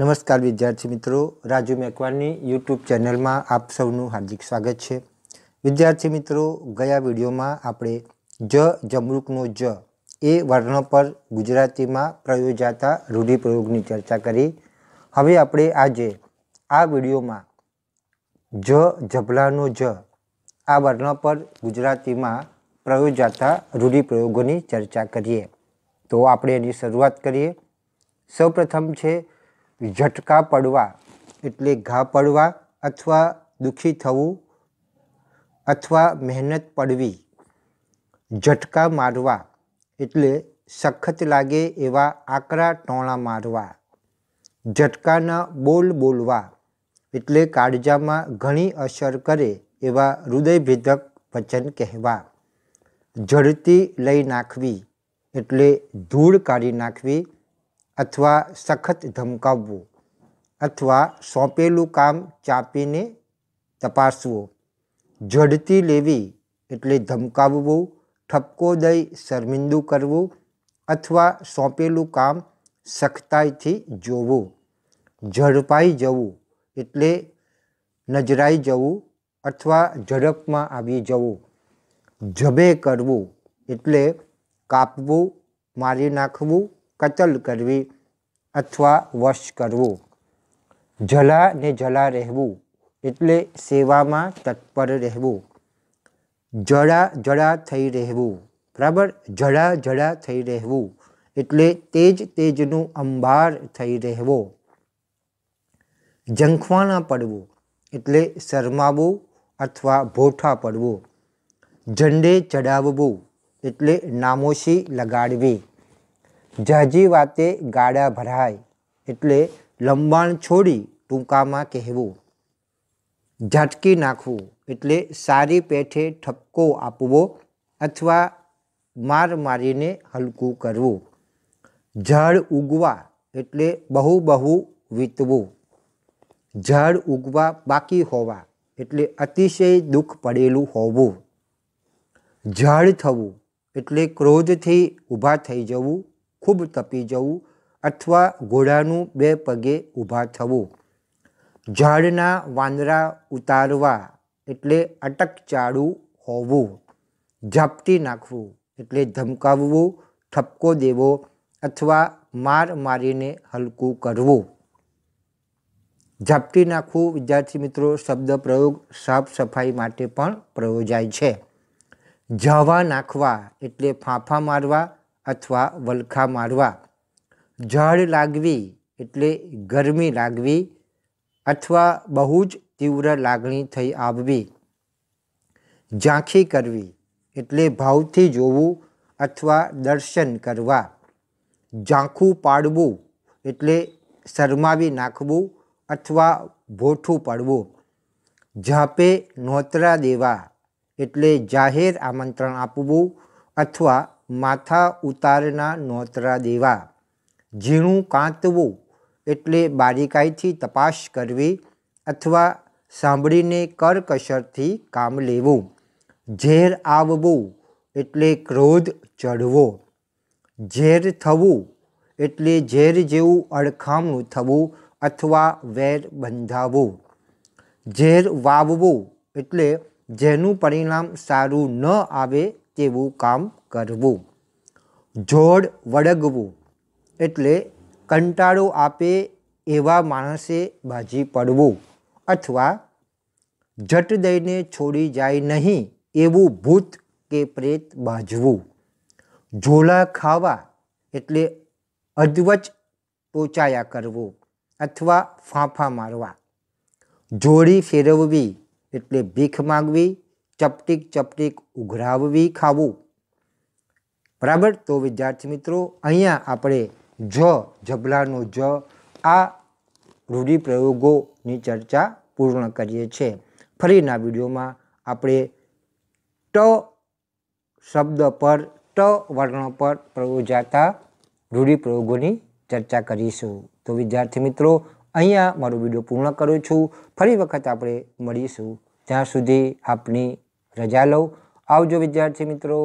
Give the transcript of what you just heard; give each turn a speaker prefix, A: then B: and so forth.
A: નમસ્કાર વિદ્યાર્થી મિત્રો રાજુ મેકવાનની યુટ્યુબ ચેનલમાં આપ સૌનું હાર્દિક સ્વાગત છે વિદ્યાર્થી મિત્રો ગયા વિડીયોમાં આપણે જ જમરૂકનો જ એ વર્ણ પર ગુજરાતીમાં પ્રયોજાતા રૂઢિપ્રયોગની ચર્ચા કરી હવે આપણે આજે આ વિડીયોમાં જ જબલાનો જ આ વર્ણ પર ગુજરાતીમાં પ્રયોજાતા રૂઢિપ્રયોગોની ચર્ચા કરીએ તો આપણે એની શરૂઆત કરીએ સૌપ્રથમ છે ઝટકા પડવા એટલે ઘા પડવા અથવા દુઃખી થવું અથવા મહેનત પડવી ઝટકા મારવા એટલે સખત લાગે એવા આકરા ટોણા મારવા ઝટકાના બોલ બોલવા એટલે કાળજામાં ઘણી અસર કરે એવા હૃદયભેદક વચન કહેવા ઝડતી લઈ નાખવી એટલે ધૂળ કાઢી નાખવી અથવા સખત ધમકાવવું અથવા સોંપેલું કામ ચાપીને તપાસવો ઝડતી લેવી એટલે ધમકાવવું ઠપકો દઈ શરમિંદુ કરવું અથવા સોંપેલું કામ સખતાઈથી જોવું ઝડપાઈ જવું એટલે નજરાઈ જવું અથવા ઝડપમાં આવી જવું ઝબે કરવું એટલે કાપવું મારી નાખવું કતલ કરવી અથવા વશ કરવું જલા ને જલા રહેવું એટલે સેવામાં તત્પર રહેવું જડા જડા થઈ રહેવું બરાબર જડા જડા થઈ રહેવું એટલે તેજ તેજનું અંબાર થઈ રહેવો ઝંખવાણા પડવું એટલે શરમાવું અથવા ભોઠા પડવું ઝંડે ચડાવવું એટલે નામોશી લગાડવી જાજી વાતે ગાડા ભરાય એટલે લંબાણ છોડી ટૂંકામાં કહેવું ઝાટકી નાખવું એટલે સારી પેઠે ઠપકો આપવો અથવા માર મારીને હલકું કરવું ઝાડ ઉગવા એટલે બહુ બહુ વીતવું ઝાડ ઉગવા બાકી હોવા એટલે અતિશય દુઃખ પડેલું હોવું ઝાડ થવું એટલે ક્રોધથી ઊભા થઈ જવું ખૂબ તપી જવું અથવા ઘોડાનું બે પગે ઊભા થવું ઝાડના વાંદરા ઉતારવા એટલે અટકચાળું હોવું ઝાપટી નાખવું એટલે ધમકાવવું ઠપકો દેવો અથવા માર મારીને હલકું કરવું ઝાપટી નાખવું વિદ્યાર્થી મિત્રો શબ્દ પ્રયોગ સાફ સફાઈ માટે પણ પ્રયોજાય છે ઝાવા નાખવા એટલે ફાંફા મારવા અથવા વલખા મારવા ઝાડ લાગવી એટલે ગરમી લાગવી અથવા બહુ જ તીવ્ર લાગણી થઈ આવવી ઝાંખી કરવી એટલે ભાવથી જોવું અથવા દર્શન કરવા ઝાંખું પાડવું એટલે શરમાવી નાખવું અથવા ભોઠું પડવું ઝાપે નોતરા દેવા એટલે જાહેર આમંત્રણ આપવું અથવા માથા ઉતારના નોતરા દેવા ઝીણું કાંતવું એટલે બારીકાઈથી તપાસ કરવી અથવા સાંભળીને કરકસરથી કામ લેવું ઝેર આવવું એટલે ક્રોધ ચઢવો ઝેર થવું એટલે ઝેર જેવું અડખામણું થવું અથવા વેર બંધાવવું ઝેર વાવવું એટલે જેનું પરિણામ સારું ન આવે તેવું કામ કરવું જોડ વળગવું એટલે કંટાળો આપે એવા માણસે બાજી પડવું અથવા જટ દઈને છોડી જાય નહીં એવું ભૂત કે પ્રેત બાજવું ઝોલા ખાવા એટલે અધવચ ટોચાયા કરવો અથવા ફાંફા મારવા જોડી ફેરવવી એટલે ભીખ માગવી ચપટીક ચપટીક ઉઘરાવવી ખાવું બરાબર તો વિદ્યાર્થી મિત્રો અહીંયા આપણે જ જબલાનો જ આ રૂઢિપ્રયોગોની ચર્ચા પૂર્ણ કરીએ છીએ ફરીના વિડીયોમાં આપણે ટ શબ્દ પર ટ વર્ણ પર પ્રયોજાતા રૂઢિપ્રયોગોની ચર્ચા કરીશું તો વિદ્યાર્થી મિત્રો અહીંયા મારો વિડીયો પૂર્ણ કરું છું ફરી વખત આપણે મળીશું ત્યાં સુધી આપની રજા લઉં આવજો વિદ્યાર્થી મિત્રો